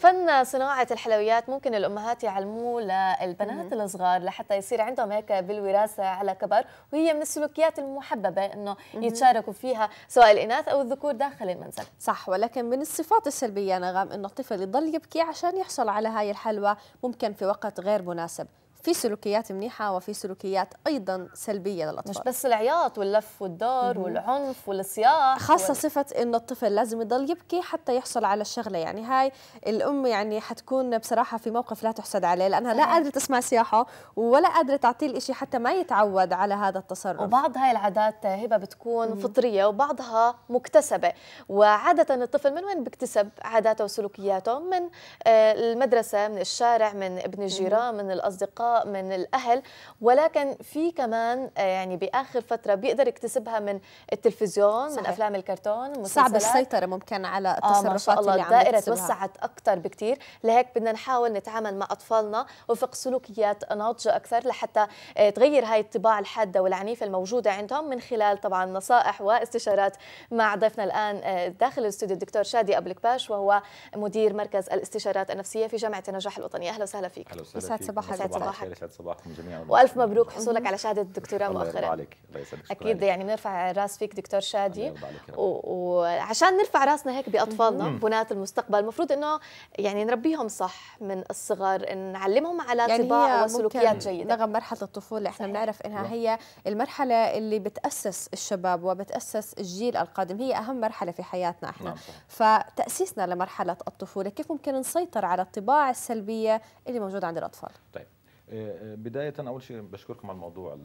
فن صناعة الحلويات ممكن الأمهات يعلموه للبنات الصغار لحتى يصير عندهم هيك بالوراثة على كبر وهي من السلوكيات المحببة أنه يتشاركوا فيها سواء الإناث أو الذكور داخل المنزل صح ولكن من الصفات السلبية نغم أنه الطفل يضل يبكي عشان يحصل على هاي الحلوى ممكن في وقت غير مناسب في سلوكيات منيحه وفي سلوكيات ايضا سلبيه للاطفال مش بس العياط واللف والدار والعنف والصياح خاصه وال... صفه انه الطفل لازم يضل يبكي حتى يحصل على الشغله يعني هاي الام يعني حتكون بصراحه في موقف لا تحسد عليه لانها صحيح. لا قادره تسمع سياحه ولا قادره تعطيه الإشي حتى ما يتعود على هذا التصرف وبعض هاي العادات هبه بتكون مم. فطريه وبعضها مكتسبه وعاده الطفل من وين بيكتسب عاداته وسلوكياته من آه، المدرسه من الشارع من ابن الجيران من الاصدقاء من الأهل ولكن في كمان آه، يعني بآخر فترة بيقدر يكتسبها من التلفزيون صحيح. من أفلام الكرتون صعب السيطرة ممكن على التصرفات آه ما شاء الله اللي الدائرة توسعت أكثر بكثير لهيك بدنا نحاول نتعامل مع أطفالنا وفق سلوكيات ناضجة أكثر لحتى آه، تغير هاي الطباع الحادة والعنيفة الموجودة عندهم من خلال طبعا نصائح واستشارات مع ضيفنا الآن آه، داخل الاستوديو الدكتور شادي أبو الكباش وهو مدير مركز الاستشارات النفسية في جامعة النجاح الوطني أهلا وسهلا فيك أهلا وسهلا فيك صباح صباحك يسعد صباحكم جميعا والف مبروك حصولك على شهاده الدكتوراه مؤخرا الله عليك الله يسعدك اكيد يعني نرفع راس فيك دكتور شادي وعشان نرفع راسنا هيك باطفالنا بنات المستقبل المفروض انه يعني نربيهم صح من الصغر نعلمهم على يعني طباع وسلوكيات جيده نغم مرحله الطفوله احنا بنعرف انها نعم. هي المرحله اللي بتاسس الشباب وبتاسس الجيل القادم هي اهم مرحله في حياتنا احنا نعم فتاسيسنا لمرحله الطفوله كيف ممكن نسيطر على الطباع السلبيه اللي موجوده عند الاطفال طيب آه، بداية أول شيء بشكركم على الموضوع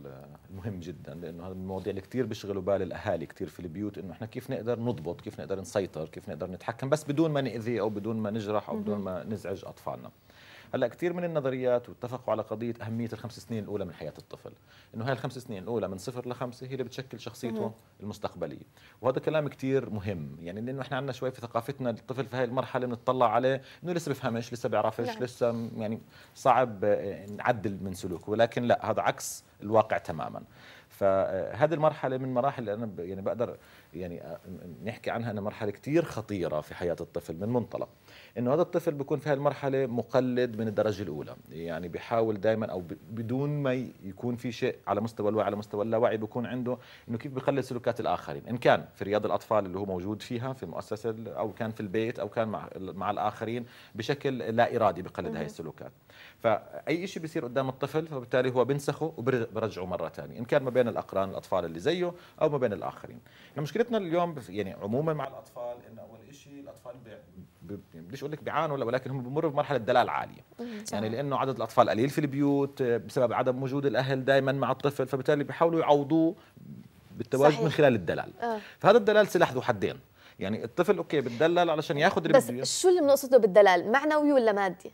المهم جدا لأنه هذا من المواضيع اللي كثير بيشغلوا بال الأهالي كثير في البيوت إنه إحنا كيف نقدر نضبط كيف نقدر نسيطر كيف نقدر نتحكم بس بدون ما نأذي أو بدون ما نجرح أو بدون ما نزعج أطفالنا هلا كثير من النظريات واتفقوا على قضيه اهميه الخمس سنين الاولى من حياه الطفل انه هاي الخمس سنين الاولى من صفر لخمسه هي اللي بتشكل شخصيته مم. المستقبليه وهذا كلام كثير مهم يعني لانه احنا عندنا شوي في ثقافتنا الطفل في هاي المرحله بنطلع عليه انه لسه بفهمش لسه بيعرفش نعم. لسه يعني صعب آه، نعدل من سلوكه ولكن لا هذا عكس الواقع تماما فهذه المرحله من مراحل انا يعني بقدر يعني آه، نحكي عنها انها مرحله كثير خطيره في حياه الطفل من منطلق انه هذا الطفل بيكون في هذه المرحله مقلد من الدرجه الاولى يعني بيحاول دائما او بدون ما يكون في شيء على مستوى الوعي على مستوى اللاوعي بيكون عنده انه كيف بقلد سلوكات الاخرين ان كان في رياض الاطفال اللي هو موجود فيها في المؤسسه او كان في البيت او كان مع مع الاخرين بشكل لا ارادي بقلد هاي السلوكات فاي شيء بيصير قدام الطفل فبالتالي هو بنسخه وبرجعه مره ثانيه ان كان ما بين الاقران الاطفال اللي زيه او ما بين الاخرين المشكله مشكلتنا اليوم يعني عموما مع الاطفال انه اول شيء الاطفال بديش اقول لك بيعانوا ولكن هم بمروا بمرحله دلال عاليه يعني لانه عدد الاطفال قليل في البيوت بسبب عدم وجود الاهل دائما مع الطفل فبالتالي بيحاولوا يعوضوه بالتواجد صحيح. من خلال الدلال آه. فهذا الدلال سلاح ذو حدين يعني الطفل اوكي بتدلل علشان ياخذ بس شو اللي بنقصده بالدلال معنوي ولا مادي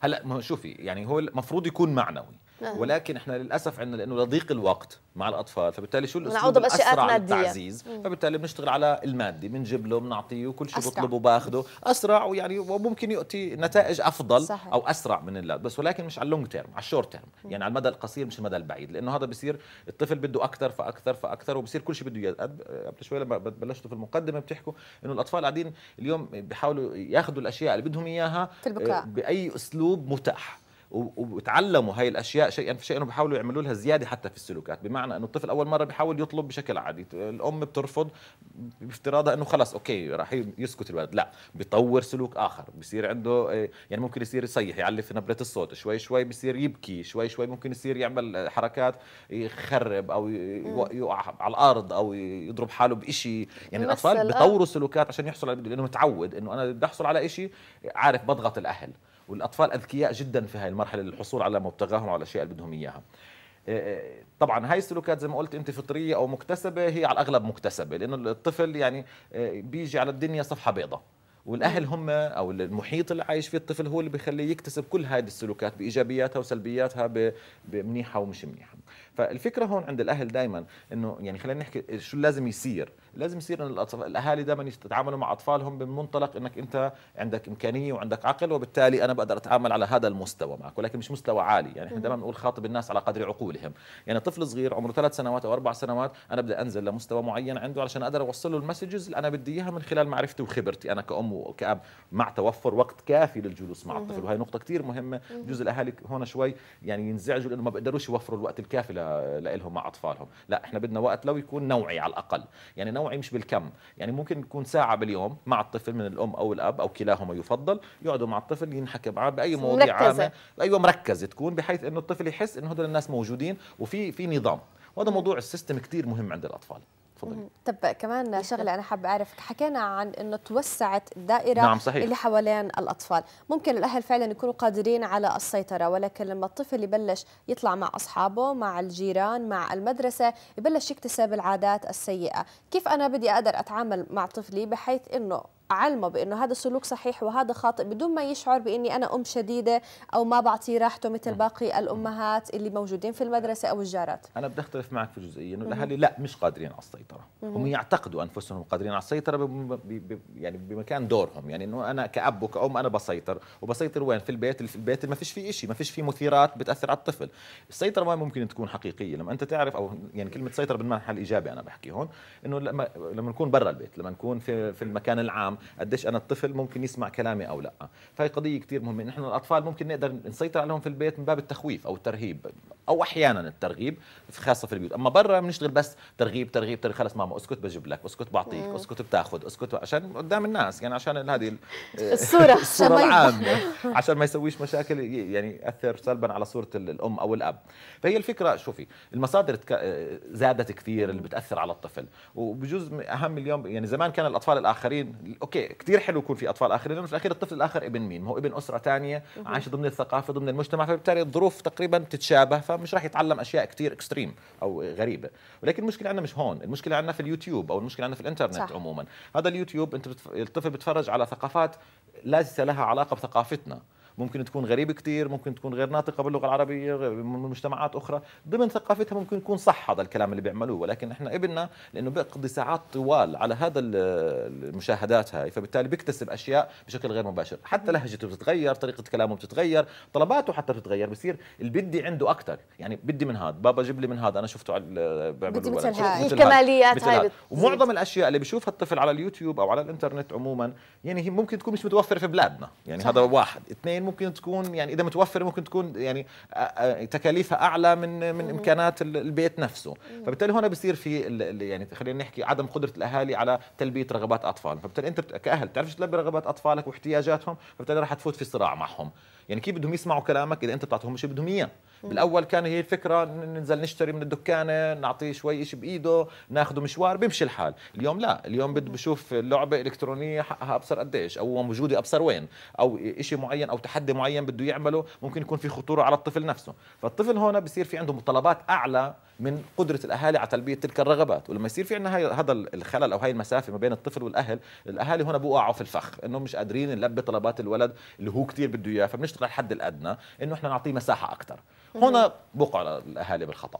هلا ما شوفي يعني هو المفروض يكون معنوي ولكن احنا للاسف عندنا لانه لضيق الوقت مع الاطفال فبالتالي شو الاسلوب الاسرع للتعزيز فبالتالي بنشتغل على المادي بنجيب له بنعطيه وكل شيء بطلبه باخده اسرع ويعني وممكن يؤتي نتائج افضل صحيح. او اسرع من اللاد بس ولكن مش على اللونج تيرم على الشورت تيرم يعني على المدى القصير مش المدى البعيد لانه هذا بصير الطفل بده اكثر فاكثر فاكثر وبصير كل شيء بده اياه قبل شوي لما بلشتوا في المقدمه بتحكوا انه الاطفال قاعدين اليوم بيحاولوا ياخذوا الاشياء اللي بدهم اياها في البكاء. آه، باي اسلوب متاح وتعلموا هاي الاشياء شيئا فشيئا وبحاولوا يعملوا لها زياده حتى في السلوكات بمعنى انه الطفل اول مره بحاول يطلب بشكل عادي الام بترفض بافتراضها انه خلص اوكي راح يسكت الولد لا بيطور سلوك اخر بصير عنده آه، يعني ممكن يصير يصيح يعلف نبره الصوت شوي شوي بصير يبكي شوي شوي ممكن يصير يعمل حركات يخرب او يقع على الارض او يضرب حاله بشيء يعني الاطفال آه. بيطوروا سلوكات عشان يحصلوا على بده لانه متعود انه انا بدي احصل على شيء عارف بضغط الاهل والاطفال اذكياء جدا في هاي المرحله للحصول على مبتغاهم وعلى الاشياء اللي بدهم اياها آه، آه، طبعا هاي السلوكات زي ما قلت انت فطريه او مكتسبه هي على الاغلب مكتسبه لانه الطفل يعني آه، بيجي على الدنيا صفحه بيضاء والاهل هم او المحيط اللي عايش فيه الطفل هو اللي بيخليه يكتسب كل هذه السلوكات بايجابياتها وسلبياتها بمنيحه ومش منيحه فالفكره هون عند الاهل دائما انه يعني خلينا نحكي شو لازم يصير لازم يصير ان الاهالي دائما يتعاملوا مع اطفالهم بمنطلق انك انت عندك امكانيه وعندك عقل وبالتالي انا بقدر اتعامل على هذا المستوى معك ولكن مش مستوى عالي يعني احنا دائما بنقول خاطب الناس على قدر عقولهم يعني طفل صغير عمره ثلاث سنوات او اربع سنوات انا بدي انزل لمستوى معين عنده علشان اقدر اوصل له المسجز اللي انا بدي اياها من خلال معرفتي وخبرتي انا كام وكاب مع توفر وقت كافي للجلوس مع الطفل وهي نقطه كثير مهمه بجوز الاهالي هون شوي يعني ينزعجوا لانه ما بيقدروش يوفروا الوقت الكافي لهم مع اطفالهم لا احنا بدنا وقت لو يكون نوعي على الاقل يعني نوع نوعي مش بالكم يعني ممكن يكون ساعة باليوم مع الطفل من الأم أو الأب أو كلاهما يفضل يقعدوا مع الطفل ينحكى معاه بأي مواضيع مركزة. عامة أيوة مركزة تكون بحيث إنه الطفل يحس إنه هدول الناس موجودين وفي في نظام وهذا موضوع السيستم كتير مهم عند الأطفال طب كمان إيه؟ شغله انا حابه اعرف حكينا عن انه توسعت الدائره نعم صحيح. اللي حوالين الاطفال ممكن الاهل فعلا يكونوا قادرين على السيطره ولكن لما الطفل يبلش يطلع مع اصحابه مع الجيران مع المدرسه يبلش يكتسب العادات السيئه كيف انا بدي اقدر اتعامل مع طفلي بحيث انه علمه بانه هذا السلوك صحيح وهذا خاطئ بدون ما يشعر باني انا ام شديده او ما بعطيه راحته مثل نعم. باقي الامهات اللي موجودين في المدرسه او الجارات انا بدي اختلف معك في جزئيه انه الاهالي لا مش قادرين على السيطره هم يعتقدوا انفسهم قادرين على السيطره بي بي يعني بمكان دورهم يعني انه انا كاب وكأم انا بسيطر وبسيطر وين في البيت في البيت ما فيش فيه شيء ما فيش فيه مثيرات بتاثر على الطفل السيطره ما ممكن تكون حقيقيه لما انت تعرف او يعني كلمه سيطره بالمعنى الايجابي انا بحكي هون انه لما لما نكون برا البيت لما نكون في في المكان العام قديش انا الطفل ممكن يسمع كلامي او لا فهي قضيه كثير مهمه نحن الاطفال ممكن نقدر نسيطر عليهم في البيت من باب التخويف او الترهيب او احيانا الترغيب خاصه في البيوت اما برا بنشتغل بس ترغيب ترغيب ترغيب خلص ماما اسكت بجيب لك اسكت بعطيك اسكت بتاخذ اسكت عشان قدام الناس يعني عشان هذه آه، الصوره الصوره العامه عشان ما يسويش مشاكل يعني ياثر سلبا على صوره الام او الاب فهي الفكره شوفي المصادر آه، زادت كثير اللي بتاثر على الطفل وبجوز اهم اليوم يعني زمان كان الاطفال الاخرين اوكي كثير حلو يكون في اطفال اخرين لانه في الاخير الطفل الاخر ابن مين ما هو ابن اسره ثانيه عايش ضمن الثقافه ضمن المجتمع فبالتالي الظروف تقريبا تتشابه فمش راح يتعلم اشياء كثير اكستريم او غريبه ولكن المشكله عندنا مش هون المشكله عندنا في اليوتيوب او المشكله عندنا في الانترنت صح. عموما هذا اليوتيوب انت بتف... الطفل بتفرج على ثقافات ليس لها علاقه بثقافتنا ممكن تكون غريبه كثير ممكن تكون غير ناطقه باللغه العربيه من مجتمعات اخرى ضمن ثقافتها ممكن يكون صح هذا الكلام اللي بيعملوه ولكن احنا ابننا لانه بيقضي ساعات طوال على هذا المشاهدات هاي فبالتالي بيكتسب اشياء بشكل غير مباشر حتى لهجته بتتغير طريقه كلامه بتتغير طلباته حتى بتتغير بصير اللي بدي عنده اكثر يعني بدي من هذا بابا جيب لي من هذا انا شفته على بدي مثل هاي الكماليات هاي ومعظم الاشياء اللي بشوفها الطفل على اليوتيوب او على الانترنت عموما يعني هي ممكن تكون مش متوفره في بلادنا يعني صح. هذا واحد اثنين ممكن تكون يعني اذا متوفره ممكن تكون يعني تكاليفها اعلى من من امكانات البيت نفسه فبالتالي هنا بصير في يعني خلينا نحكي عدم قدره الاهالي على تلبيه رغبات اطفالهم فبالتالي انت كاهل تعرف تلبي رغبات اطفالك واحتياجاتهم فبالتالي راح تفوت في صراع معهم يعني كيف بدهم يسمعوا كلامك اذا انت بتعطيهم شيء بدهم اياه بالاول كان هي الفكره ننزل نشتري من الدكانه نعطيه شوي شيء بايده ناخذه مشوار بيمشي الحال اليوم لا اليوم بده بشوف لعبه الكترونيه حقها ابصر قديش او موجوده ابصر وين او شيء معين او تحدي تحدي معين بده يعمله ممكن يكون في خطوره على الطفل نفسه فالطفل هون بصير في عنده متطلبات اعلى من قدره الاهالي على تلبيه تلك الرغبات ولما يصير في عندنا هذا الخلل او هاي المسافه ما بين الطفل والاهل الاهالي هنا بوقعوا في الفخ انه مش قادرين نلبي طلبات الولد اللي هو كثير بده اياه فبنشتغل على الحد الادنى انه احنا نعطيه مساحه اكثر هنا بوقعوا الاهالي بالخطا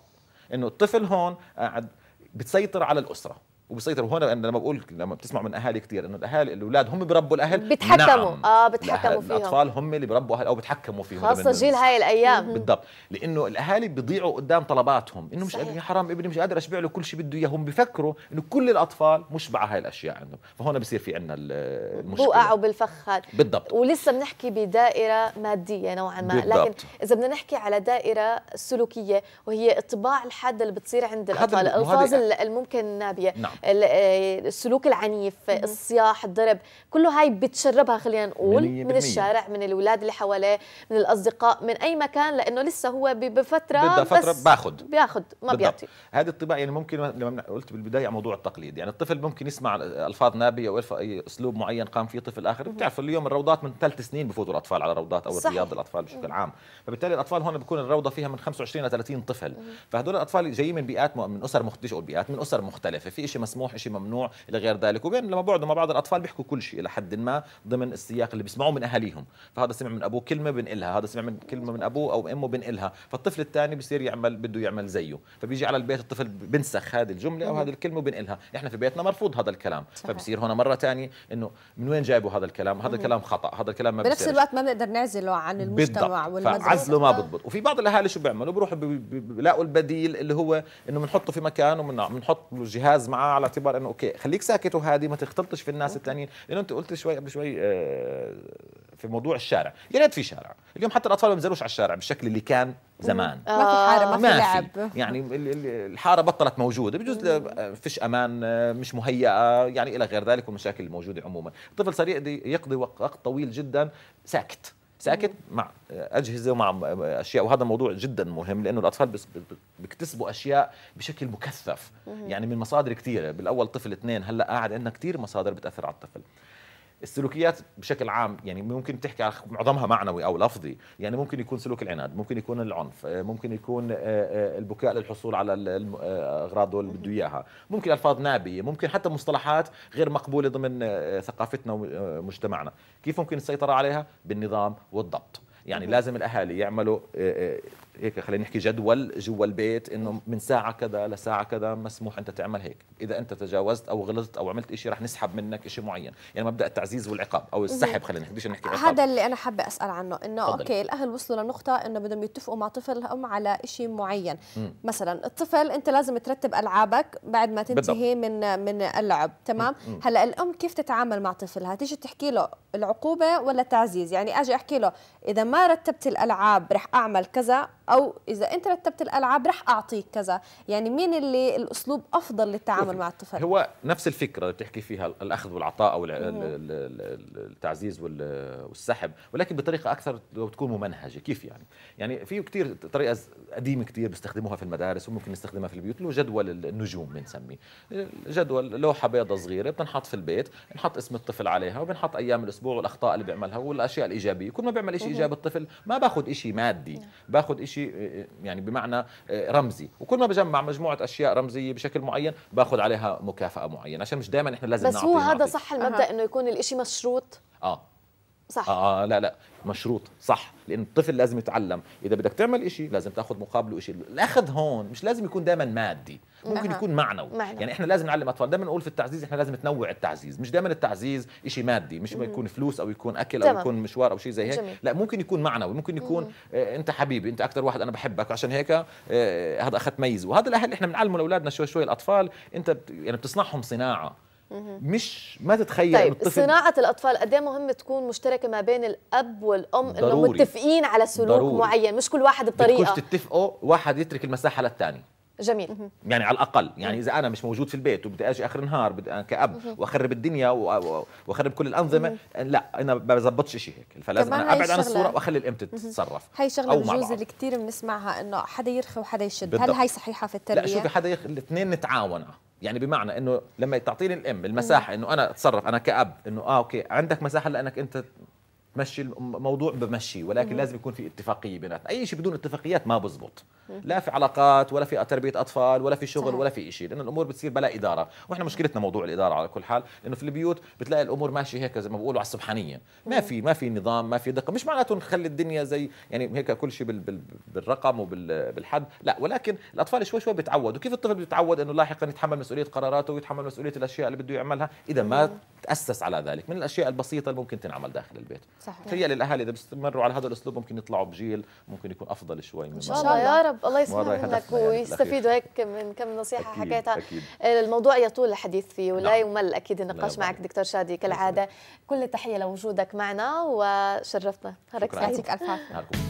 انه الطفل هون قاعد بتسيطر على الاسره وبيسيطر وهون انا لما بقول لما بتسمع من اهالي كثير انه الاهالي الاولاد هم بيربوا الاهل بيتحكموا نعم. اه بيتحكموا فيهم الاطفال هم اللي بيربوا اهل او بيتحكموا فيهم خاصه جيل هاي الايام بالضبط لانه الاهالي بيضيعوا قدام طلباتهم انه مش قادر يا حرام ابني مش قادر اشبع له كل شيء بده اياه هم بفكروا انه كل الاطفال مشبعه هاي الاشياء عندهم فهون بصير في عندنا المشكله بوقعوا بالفخ هذا بالضبط ولسه بنحكي بدائره ماديه نوعا ما بالضبط. لكن اذا بدنا نحكي على دائره سلوكيه وهي الطباع الحاده اللي بتصير عند الاطفال الالفاظ الممكن نابيه نعم. آه، السلوك العنيف الصياح الضرب كله هاي بتشربها خلينا نقول من الشارع من الاولاد اللي حواليه من الاصدقاء من اي مكان لانه لسه هو بفتره فتره باخذ بياخذ ما بيعطي هذا الطباع يعني ممكن لما قلت بالبدايه موضوع التقليد يعني الطفل ممكن يسمع الفاظ نابيه او اسلوب معين قام فيه طفل اخر بتعرف اليوم الروضات من ثلاث سنين بفوتوا الاطفال على روضات او رياض الاطفال بشكل عام فبالتالي الاطفال هون بكون الروضه فيها من 25 ل 30 طفل فهدول الاطفال جايين من بيئات من اسر مختلفه او بيئات من اسر مختلفه في شيء مسموح شيء ممنوع الى غير ذلك وبين لما بيقعدوا مع بعض الاطفال بيحكوا كل شيء الى حد ما ضمن السياق اللي بيسمعوه من اهاليهم فهذا سمع من ابوه كلمه بنقلها هذا سمع من كلمه من ابوه او امه بنقلها فالطفل الثاني بصير يعمل بده يعمل زيه فبيجي على البيت الطفل بنسخ هذه الجمله او هذه الكلمه وبنقلها احنا في بيتنا مرفوض هذا الكلام صحيح. فبصير هنا مره ثانيه انه من وين جايبوا هذا الكلام هذا الكلام خطا هذا الكلام ما بنفس الوقت ما بنقدر نعزله عن المجتمع والمدرسه ما بضبط وفي بعض الاهالي شو بيعملوا بيروحوا بيلاقوا البديل اللي هو انه بنحطه في مكان وبنحط جهاز معاه على اعتبار انه اوكي خليك ساكت وهادي ما تختلطش في الناس الثانيين لانه انت قلت شوي قبل شوي آه، في موضوع الشارع يا ريت في شارع اليوم حتى الاطفال ما بينزلوش على الشارع بالشكل اللي كان زمان ما في حاره ما في لعب يعني الحاره بطلت موجوده بجوز آه، فيش امان آه، مش مهيئه يعني الى غير ذلك والمشاكل الموجوده عموما الطفل صار يقضي وقت طويل جدا ساكت ساكت مع اجهزه ومع اشياء وهذا موضوع جدا مهم لانه الاطفال بيكتسبوا اشياء بشكل مكثف يعني من مصادر كثيره بالاول طفل اثنين هلا قاعد عندنا كثير مصادر بتاثر على الطفل السلوكيات بشكل عام يعني ممكن تحكي على معظمها معنوي او لفظي يعني ممكن يكون سلوك العناد ممكن يكون العنف آه، ممكن يكون آه، آه، البكاء للحصول على الاغراض اللي بده اياها ممكن الفاظ نابيه ممكن حتى مصطلحات غير مقبوله ضمن ثقافتنا ومجتمعنا كيف ممكن السيطره عليها بالنظام والضبط يعني لازم الاهالي يعملوا هيك خلينا نحكي جدول جوا البيت انه من ساعه كذا لساعه كذا مسموح انت تعمل هيك اذا انت تجاوزت او غلطت او عملت شيء رح نسحب منك شيء معين يعني مبدا التعزيز والعقاب او السحب خلينا نحكي بديش نحكي هذا اللي انا حابه اسال عنه انه فضل. اوكي الاهل وصلوا لنقطه انه بدهم يتفقوا مع طفلهم على شيء معين م. مثلا الطفل انت لازم ترتب العابك بعد ما تنتهي بالضبط. من من اللعب تمام هلا الام كيف تتعامل مع طفلها تيجي تحكي له العقوبه ولا التعزيز يعني اجي احكي له اذا ما رتبت الالعاب رح اعمل كذا او اذا انت رتبت الالعاب رح اعطيك كذا يعني مين اللي الاسلوب افضل للتعامل مع الطفل هو نفس الفكره اللي بتحكي فيها الاخذ والعطاء او التعزيز والسحب ولكن بطريقه اكثر تكون ممنهجه كيف يعني يعني في كثير طريقه قديمه كثير بيستخدموها في المدارس وممكن نستخدمها في البيوت اللي هو جدول النجوم بنسميه جدول لوحه بيضة صغيره بتنحط في البيت بنحط اسم الطفل عليها وبنحط ايام الاسبوع والاخطاء اللي بيعملها والاشياء الايجابيه كل ما بيعمل شيء ايجابي الطفل ما باخذ شيء مادي نعم. باخذ شيء شيء يعني بمعنى رمزي وكل ما بجمع مجموعه اشياء رمزيه بشكل معين باخذ عليها مكافاه معينه عشان مش دائما احنا لازم بس هو هذا نعطي. صح المبدا أه. انه يكون الإشي مشروط اه صح آه, آه لا لا مشروط صح لان الطفل لازم يتعلم اذا بدك تعمل إشي لازم تاخذ مقابله إشي الاخذ هون مش لازم يكون دائما مادي ممكن يكون معنوي معنو. يعني احنا لازم نعلم اطفال دائما نقول في التعزيز احنا لازم تنوع التعزيز مش دائما التعزيز شيء مادي مش ما يكون فلوس او يكون اكل او يكون مشوار او شيء زي هيك لا ممكن يكون معنوي ممكن يكون آه انت حبيبي انت اكثر واحد انا بحبك عشان هيك آه هذا اخذت ميزه وهذا الاهل احنا بنعلمه لاولادنا شوي شوي الاطفال انت يعني بتصنعهم صناعه مش ما تتخيل طيب الطفل صناعة الأطفال قد ايه مهم تكون مشتركة ما بين الأب والأم ضروري. إنه متفقين على سلوك ضروري. معين مش كل واحد بطريقة بتكونش تتفقوا واحد يترك المساحة للثاني جميل يعني على الاقل يعني اذا انا مش موجود في البيت وبدي اجي اخر النهار بدي كاب واخرب الدنيا واخرب كل الانظمه لا انا ما بظبطش شيء هيك فلازم انا ابعد عن الصوره واخلي الام تتصرف هي شغله بجوز اللي كثير بنسمعها انه حدا يرخي وحدا يشد بالضبط. هل هي صحيحه في التربيه لا شوفي حدا يخ... الاثنين نتعاون يعني بمعنى انه لما تعطيني الام المساحه انه انا اتصرف انا كاب انه اه اوكي عندك مساحه لانك انت مشي الموضوع بمشي ولكن مم. لازم يكون في اتفاقيه بيناتنا اي شيء بدون اتفاقيات ما بزبط مم. لا في علاقات ولا في تربيه اطفال ولا في شغل صحيح. ولا في شيء لانه الامور بتصير بلا اداره واحنا مشكلتنا موضوع الاداره على كل حال لانه في البيوت بتلاقي الامور ماشيه هيك زي ما بقولوا على السبحانيه ما في ما في نظام ما في دقه مش معناته نخلي الدنيا زي يعني هيك كل شيء بال بال بالرقم وبالحد لا ولكن الاطفال شوي شوي بيتعودوا كيف الطفل بيتعود انه لاحقا يتحمل مسؤوليه قراراته ويتحمل مسؤوليه الاشياء اللي بده يعملها اذا ما تاسس على ذلك من الاشياء البسيطه اللي ممكن تنعمل داخل البيت صحيح تخيل الاهالي اذا بيستمروا على هذا الاسلوب ممكن يطلعوا بجيل ممكن يكون افضل شوي من ان شاء الله يا رب الله يسلمك لك ويستفيدوا هيك من كم نصيحه أكيد حكيتها أكيد. الموضوع يطول الحديث فيه ولا نعم. يمل اكيد النقاش معك دكتور شادي كالعاده كل التحيه لوجودك معنا وشرفتنا نهارك يعطيك الف عافيه